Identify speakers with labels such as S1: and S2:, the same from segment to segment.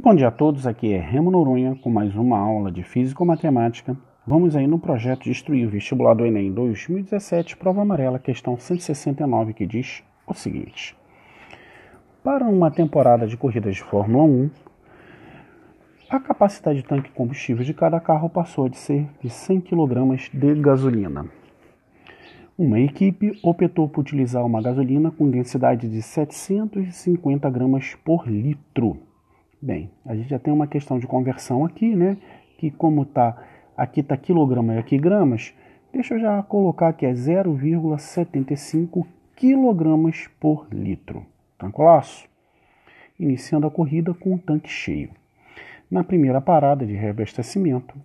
S1: Bom dia a todos, aqui é Remo Noronha com mais uma aula de Físico-Matemática. Vamos aí no projeto Destruir o Vestibular do Enem 2017, prova amarela, questão 169, que diz o seguinte. Para uma temporada de corridas de Fórmula 1, a capacidade de tanque combustível de cada carro passou de ser de 100 kg de gasolina. Uma equipe optou por utilizar uma gasolina com densidade de 750 gramas por litro Bem, a gente já tem uma questão de conversão aqui, né? Que como tá aqui está quilograma e aqui gramas, deixa eu já colocar que é 0,75 quilogramas por litro. Tranquilaço? Iniciando a corrida com o tanque cheio. Na primeira parada de reabastecimento,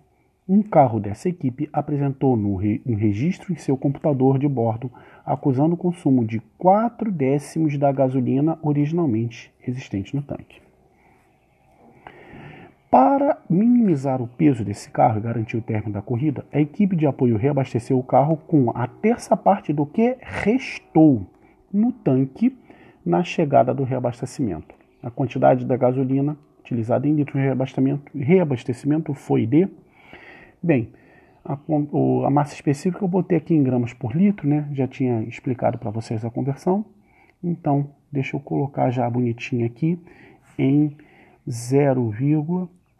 S1: um carro dessa equipe apresentou no re, um registro em seu computador de bordo acusando o consumo de 4 décimos da gasolina originalmente existente no tanque. Para minimizar o peso desse carro e garantir o término da corrida, a equipe de apoio reabasteceu o carro com a terça parte do que restou no tanque na chegada do reabastecimento. A quantidade da gasolina utilizada em litros de reabastecimento, reabastecimento foi de. Bem, a, a, massa específica eu botei aqui em gramas por litro, né? Já tinha explicado para vocês a conversão. Então, deixa eu colocar já bonitinho aqui em 0,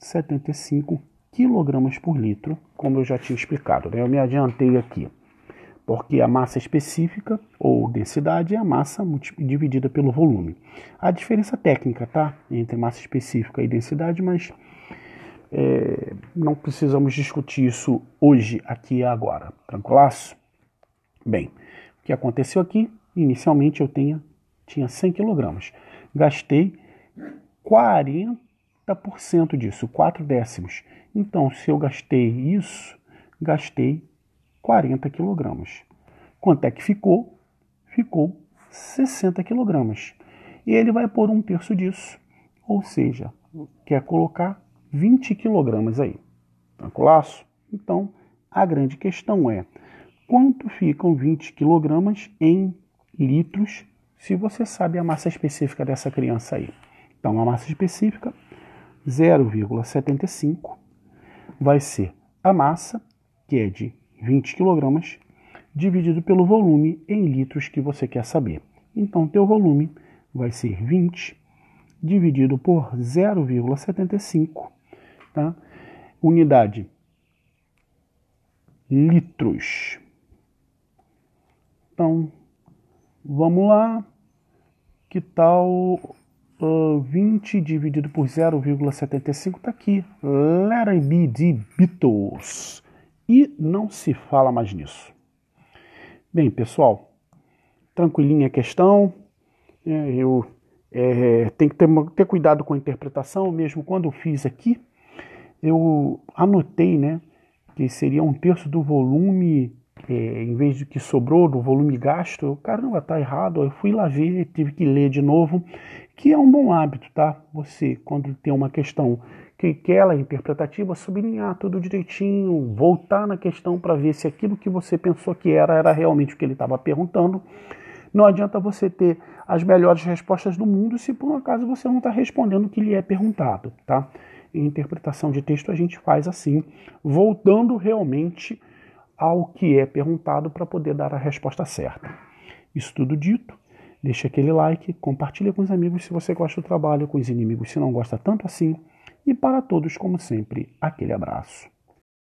S1: 75 kg por litro, como eu já tinha explicado. Né? Eu me adiantei aqui, porque a massa específica ou densidade é a massa dividida pelo volume. A diferença técnica tá? entre massa específica e densidade, mas é, não precisamos discutir isso hoje, aqui e agora. Tranquilaço? Bem, o que aconteceu aqui? Inicialmente eu tinha, tinha 100 kg. Gastei 40 40 por cento disso, 4 décimos. Então, se eu gastei isso, gastei 40 quilogramas. Quanto é que ficou? Ficou 60 quilogramas. E ele vai pôr um terço disso, ou seja, quer colocar 20 quilogramas aí. Tranquilaço? Então, a grande questão é, quanto ficam 20 quilogramas em litros, se você sabe a massa específica dessa criança aí? Então, a massa específica 0,75 vai ser a massa, que é de 20 kg, dividido pelo volume em litros que você quer saber. Então, teu volume vai ser 20 dividido por 0,75, tá? Unidade litros. Então, vamos lá. Que tal 20 dividido por 0,75 está aqui. Let it be the Beatles. E não se fala mais nisso. Bem, pessoal, tranquilinha a questão. Né? eu é, tem que ter, ter cuidado com a interpretação, mesmo quando eu fiz aqui, eu anotei né, que seria um terço do volume, é, em vez do que sobrou, do volume gasto, eu, caramba, tá errado, eu fui lá ver, tive que ler de novo, que é um bom hábito, tá? Você, quando tem uma questão que, que ela é interpretativa, sublinhar tudo direitinho, voltar na questão para ver se aquilo que você pensou que era, era realmente o que ele estava perguntando. Não adianta você ter as melhores respostas do mundo se por um acaso você não está respondendo o que lhe é perguntado, tá? Em interpretação de texto a gente faz assim, voltando realmente ao que é perguntado para poder dar a resposta certa. Isso tudo dito, Deixe aquele like, compartilhe com os amigos se você gosta do trabalho, com os inimigos se não gosta tanto assim. E para todos, como sempre, aquele abraço.